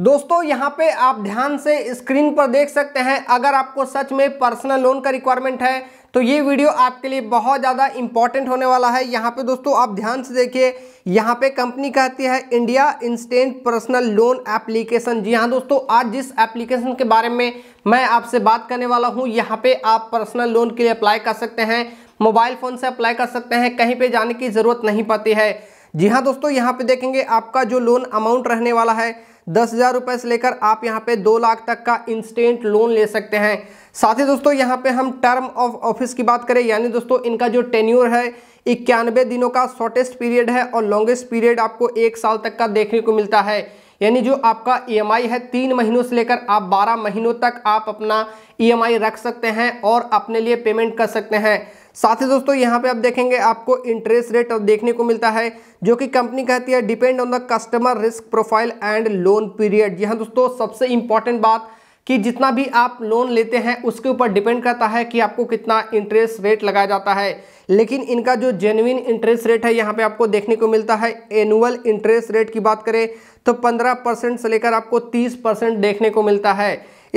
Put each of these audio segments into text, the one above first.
दोस्तों यहाँ पे आप ध्यान से स्क्रीन पर देख सकते हैं अगर आपको सच में पर्सनल लोन का रिक्वायरमेंट है तो ये वीडियो आपके लिए बहुत ज़्यादा इंपॉर्टेंट होने वाला है यहाँ पे दोस्तों आप ध्यान से देखिए यहाँ पे कंपनी कहती है India instant personal loan application जी हाँ दोस्तों आज जिस एप्लीकेशन के बारे में मैं आपसे बात करने वाला हूँ यहाँ पे आप पर्सनल लोन के लिए अप्लाई कर सकते हैं मोबाइल फ़ोन से अप्लाई कर सकते हैं कहीं पर जाने की ज़रूरत नहीं पड़ती है जी हाँ दोस्तों यहाँ पर देखेंगे आपका जो लोन अमाउंट रहने वाला है दस हज़ार रुपये से लेकर आप यहाँ पे दो लाख तक का इंस्टेंट लोन ले सकते हैं साथ ही दोस्तों यहाँ पे हम टर्म ऑफ ऑफिस की बात करें यानी दोस्तों इनका जो टेन्यूर है इक्यानवे दिनों का शॉर्टेस्ट पीरियड है और लॉन्गेस्ट पीरियड आपको एक साल तक का देखने को मिलता है यानी जो आपका ई e है तीन महीनों से लेकर आप बारह महीनों तक आप अपना ई e रख सकते हैं और अपने लिए पेमेंट कर सकते हैं साथ ही दोस्तों यहाँ पे आप देखेंगे आपको इंटरेस्ट रेट देखने को मिलता है जो कि कंपनी कहती है depend on the customer risk profile and loan period यहाँ दोस्तों सबसे इंपॉर्टेंट बात कि जितना भी आप लोन लेते हैं उसके ऊपर डिपेंड करता है कि आपको कितना इंटरेस्ट रेट लगाया जाता है लेकिन इनका जो जेन्युन इंटरेस्ट रेट है यहाँ पे आपको देखने को मिलता है एनुअल इंटरेस्ट रेट की बात करें तो 15 परसेंट से लेकर आपको 30 परसेंट देखने को मिलता है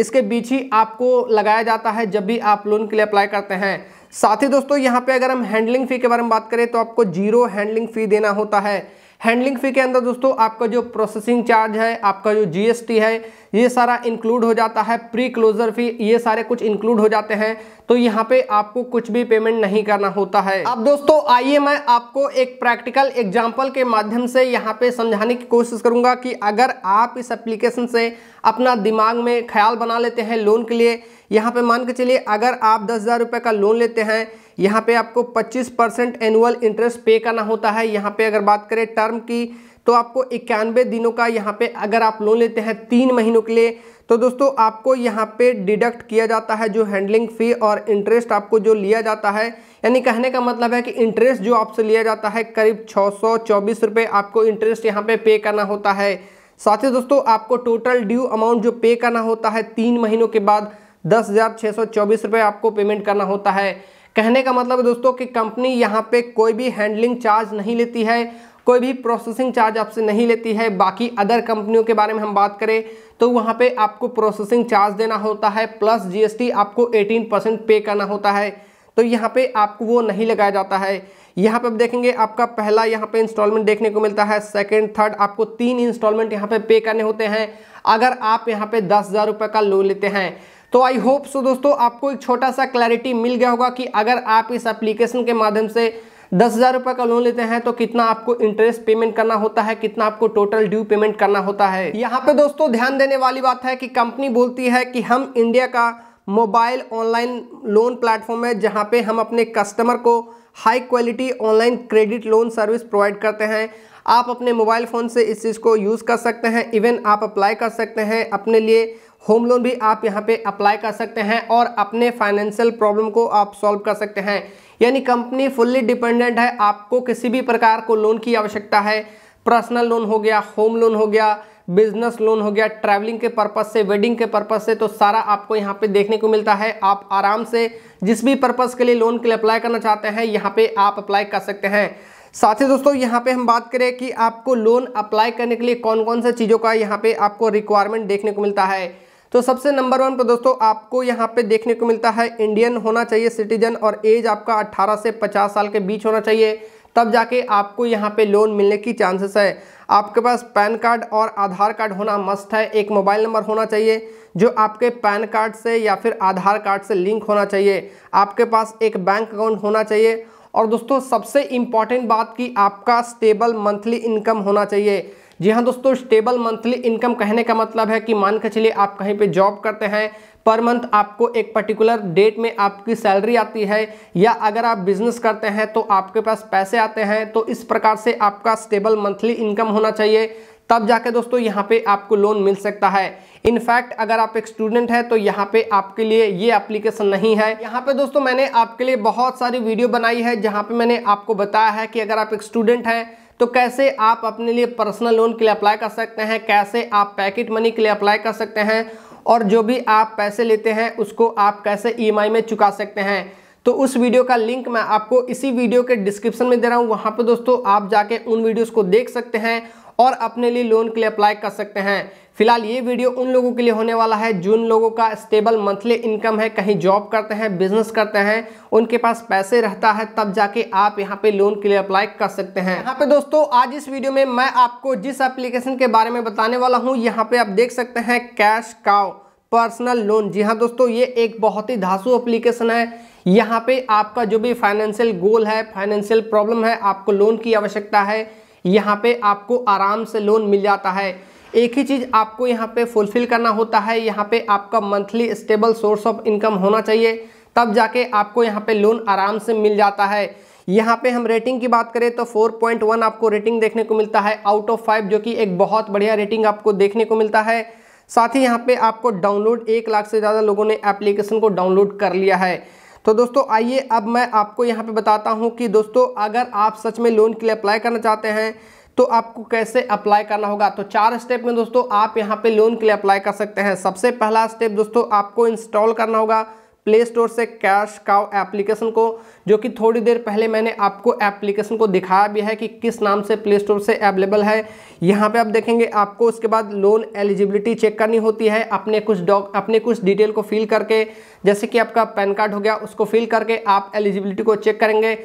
इसके बीच ही आपको लगाया जाता है जब भी आप लोन के लिए अप्लाई करते हैं साथ ही दोस्तों यहां पे अगर हम हैंडलिंग फ़ी के बारे में बात करें तो आपको जीरो हैंडलिंग फ़ी देना होता है हैंडलिंग फ़ी के अंदर दोस्तों आपका जो प्रोसेसिंग चार्ज है आपका जो जीएसटी है ये सारा इंक्लूड हो जाता है प्री क्लोजर फी ये सारे कुछ इंक्लूड हो जाते हैं तो यहाँ पे आपको कुछ भी पेमेंट नहीं करना होता है अब दोस्तों आइए मैं आपको एक प्रैक्टिकल एग्जाम्पल के माध्यम से यहाँ पे समझाने की कोशिश करूँगा कि अगर आप इस एप्लीकेशन से अपना दिमाग में ख्याल बना लेते हैं लोन के लिए यहाँ पे मान के चलिए अगर आप दस हज़ार रुपये का लोन लेते हैं यहाँ पे आपको 25 परसेंट एनुअल इंटरेस्ट पे करना होता है यहाँ पे अगर बात करें टर्म की तो आपको इक्यानवे दिनों का यहाँ पे अगर आप लोन लेते हैं तीन महीनों के लिए तो दोस्तों आपको यहाँ पे डिडक्ट किया जाता है जो हैंडलिंग फ़ी और इंटरेस्ट आपको जो लिया जाता है यानी कहने का मतलब है कि इंटरेस्ट जो आपसे लिया जाता है करीब छः सौ चौबीस रुपये आपको इंटरेस्ट यहाँ पे पे करना होता है साथ ही दोस्तों आपको टोटल ड्यू अमाउंट जो पे करना होता है तीन महीनों के बाद दस हज़ार छः सौ चौबीस रुपये आपको पेमेंट करना होता है कहने का मतलब है दोस्तों कि कंपनी यहाँ पे कोई भी हैंडलिंग चार्ज नहीं लेती है कोई भी प्रोसेसिंग चार्ज आपसे नहीं लेती है बाकी अदर कंपनियों के बारे में हम बात करें तो वहाँ पे आपको प्रोसेसिंग चार्ज देना होता है प्लस जीएसटी आपको 18 परसेंट पे करना होता है तो यहाँ पे आपको वो नहीं लगाया जाता है यहाँ पे आप देखेंगे आपका पहला यहाँ पे इंस्टॉलमेंट देखने को मिलता है सेकेंड थर्ड आपको तीन इंस्टॉलमेंट यहाँ पे पे करने होते हैं अगर आप यहाँ पे दस हज़ार रुपये का लोन लेते हैं तो आई होप सो दोस्तों आपको एक छोटा सा क्लैरिटी मिल गया होगा कि अगर आप इस एप्लीकेशन के माध्यम से दस हज़ार रुपये का लोन लेते हैं तो कितना आपको इंटरेस्ट पेमेंट करना होता है कितना आपको टोटल ड्यू पेमेंट करना होता है यहाँ पे दोस्तों ध्यान देने वाली बात है कि कंपनी बोलती है कि हम इंडिया का मोबाइल ऑनलाइन लोन प्लेटफॉर्म है जहाँ पे हम अपने कस्टमर को high quality online credit loan service provide करते हैं आप अपने मोबाइल फ़ोन से इस चीज़ को यूज़ कर सकते हैं इवन आप अप्लाई कर सकते हैं अपने लिए होम लोन भी आप यहाँ पे अप्लाई कर सकते हैं और अपने फाइनेंशियल प्रॉब्लम को आप सॉल्व कर सकते हैं यानी कंपनी फुल्ली डिपेंडेंट है आपको किसी भी प्रकार को लोन की आवश्यकता है पर्सनल लोन हो गया होम लोन हो गया बिजनेस लोन हो गया ट्रैवलिंग के पर्पज़ से वेडिंग के पर्पज़ से तो सारा आपको यहाँ पे देखने को मिलता है आप आराम से जिस भी पर्पज़ के लिए लोन के लिए अप्लाई करना चाहते हैं यहाँ पे आप अप्लाई कर सकते हैं साथ ही दोस्तों यहाँ पे हम बात करें कि आपको लोन अप्लाई करने के लिए कौन कौन सा चीज़ों का यहाँ पर आपको रिक्वायरमेंट देखने को मिलता है तो सबसे नंबर वन पर दोस्तों आपको यहाँ पे देखने को मिलता है इंडियन होना चाहिए सिटीजन और एज आपका अट्ठारह से पचास साल के बीच होना चाहिए तब जाके आपको यहाँ पे लोन मिलने की चांसेस है आपके पास पैन कार्ड और आधार कार्ड होना मस्ट है एक मोबाइल नंबर होना चाहिए जो आपके पैन कार्ड से या फिर आधार कार्ड से लिंक होना चाहिए आपके पास एक बैंक अकाउंट होना चाहिए और दोस्तों सबसे इम्पॉर्टेंट बात कि आपका स्टेबल मंथली इनकम होना चाहिए जी हाँ दोस्तों स्टेबल मंथली इनकम कहने का मतलब है कि मान के चलिए आप कहीं पे जॉब करते हैं पर मंथ आपको एक पर्टिकुलर डेट में आपकी सैलरी आती है या अगर आप बिजनेस करते हैं तो आपके पास पैसे आते हैं तो इस प्रकार से आपका स्टेबल मंथली इनकम होना चाहिए तब जाके दोस्तों यहाँ पे आपको लोन मिल सकता है इनफैक्ट अगर आप एक स्टूडेंट है तो यहाँ पे आपके लिए ये एप्लीकेशन नहीं है यहाँ पे दोस्तों मैंने आपके लिए बहुत सारी वीडियो बनाई है जहाँ पे मैंने आपको बताया है कि अगर आप एक स्टूडेंट हैं तो कैसे आप अपने लिए पर्सनल लोन के लिए अप्लाई कर सकते हैं कैसे आप पैकेट मनी के लिए अप्लाई कर सकते हैं और जो भी आप पैसे लेते हैं उसको आप कैसे ई e में चुका सकते हैं तो उस वीडियो का लिंक मैं आपको इसी वीडियो के डिस्क्रिप्शन में दे रहा हूँ वहाँ पर दोस्तों आप जाके उन वीडियोज़ को देख सकते हैं और अपने लिए लोन के लिए अप्लाई कर सकते हैं फिलहाल ये वीडियो उन लोगों के लिए होने वाला है जिन लोगों का स्टेबल मंथली इनकम है कहीं जॉब करते हैं बिजनेस करते हैं उनके पास पैसे रहता है तब जाके आप यहाँ पे लोन के लिए अप्लाई कर सकते हैं यहाँ पे दोस्तों आज इस वीडियो में मैं आपको जिस एप्लीकेशन के बारे में बताने वाला हूँ यहाँ पे आप देख सकते हैं कैश काव पर्सनल लोन जी हाँ दोस्तों ये एक बहुत ही धासु एप्लीकेशन है यहाँ पे आपका जो भी फाइनेंशियल गोल है फाइनेंशियल प्रॉब्लम है आपको लोन की आवश्यकता है यहाँ पे आपको आराम से लोन मिल जाता है एक ही चीज़ आपको यहाँ पे फुलफिल करना होता है यहाँ पे आपका monthly stable source of income होना चाहिए तब जाके आपको यहाँ पे लोन आराम से मिल जाता है यहाँ पे हम रेटिंग की बात करें तो 4.1 आपको रेटिंग देखने को मिलता है आउट ऑफ फाइव जो कि एक बहुत बढ़िया रेटिंग आपको देखने को मिलता है साथ ही यहाँ पर आपको डाउनलोड एक लाख से ज़्यादा लोगों ने एप्लीकेशन को डाउनलोड कर लिया है तो दोस्तों आइए अब मैं आपको यहाँ पर बताता हूँ कि दोस्तों अगर आप सच में लोन के लिए अप्लाई करना चाहते हैं तो आपको कैसे अप्लाई करना होगा तो चार स्टेप में दोस्तों आप यहाँ पे लोन के लिए अप्लाई कर सकते हैं सबसे पहला स्टेप दोस्तों आपको इंस्टॉल करना होगा प्ले स्टोर से कैश काउ एप्लीकेशन को जो कि थोड़ी देर पहले मैंने आपको एप्लीकेशन को दिखाया भी है कि किस नाम से प्ले स्टोर से अवेलेबल है यहाँ पे आप देखेंगे आपको उसके बाद लोन एलिजिबिलिटी चेक करनी होती है अपने कुछ डॉक अपने कुछ डिटेल को फिल करके जैसे कि आपका पैन कार्ड हो गया उसको फिल करके आप एलिजिबिलिटी को चेक करेंगे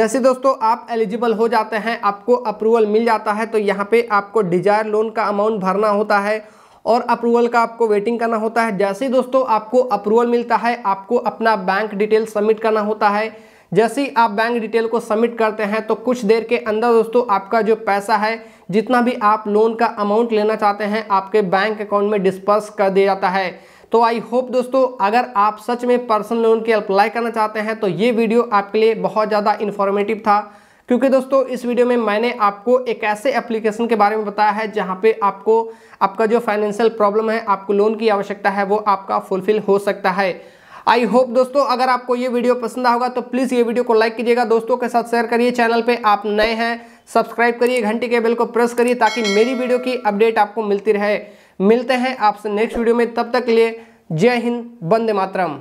जैसे दोस्तों आप एलिजिबल हो जाते हैं आपको अप्रूवल मिल जाता है तो यहाँ पर आपको डिजायर लोन का अमाउंट भरना होता है और अप्रूवल का आपको वेटिंग करना होता है जैसे ही दोस्तों आपको अप्रूवल मिलता है आपको अपना बैंक डिटेल सबमिट करना होता है जैसे ही आप बैंक डिटेल को सबमिट करते हैं तो कुछ देर के अंदर दोस्तों आपका जो पैसा है जितना भी आप लोन का अमाउंट लेना चाहते हैं आपके बैंक अकाउंट में डिस्पर्स कर दिया जाता है तो आई होप दोस्तों अगर आप सच में पर्सनल लोन के अप्लाई करना चाहते हैं तो ये वीडियो आपके लिए बहुत ज़्यादा इन्फॉर्मेटिव था क्योंकि दोस्तों इस वीडियो में मैंने आपको एक ऐसे एप्लीकेशन के बारे में बताया है जहाँ पे आपको आपका जो फाइनेंशियल प्रॉब्लम है आपको लोन की आवश्यकता है वो आपका फुलफिल हो सकता है आई होप दोस्तों अगर आपको ये वीडियो पसंद आएगा तो प्लीज़ ये वीडियो को लाइक कीजिएगा दोस्तों के साथ शेयर करिए चैनल पे आप नए हैं सब्सक्राइब करिए घंटी के बेल को प्रेस करिए ताकि मेरी वीडियो की अपडेट आपको मिलती रहे मिलते हैं आपसे नेक्स्ट वीडियो में तब तक के लिए जय हिंद बंदे मातरम